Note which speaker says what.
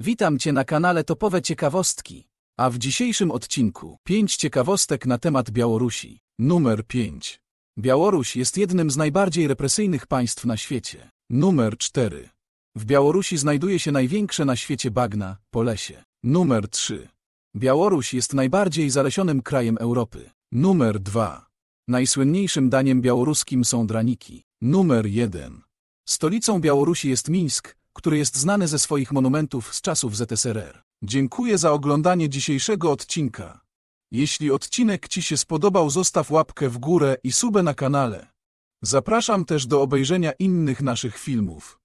Speaker 1: Witam Cię na kanale Topowe Ciekawostki, a w dzisiejszym odcinku 5 ciekawostek na temat Białorusi. Numer 5. Białoruś jest jednym z najbardziej represyjnych państw na świecie. Numer 4. W Białorusi znajduje się największe na świecie bagna, po lesie. Numer 3. Białoruś jest najbardziej zalesionym krajem Europy. Numer 2. Najsłynniejszym daniem białoruskim są draniki. Numer 1. Stolicą Białorusi jest Mińsk, który jest znany ze swoich monumentów z czasów ZSRR. Dziękuję za oglądanie dzisiejszego odcinka. Jeśli odcinek Ci się spodobał zostaw łapkę w górę i subę na kanale. Zapraszam też do obejrzenia innych naszych filmów.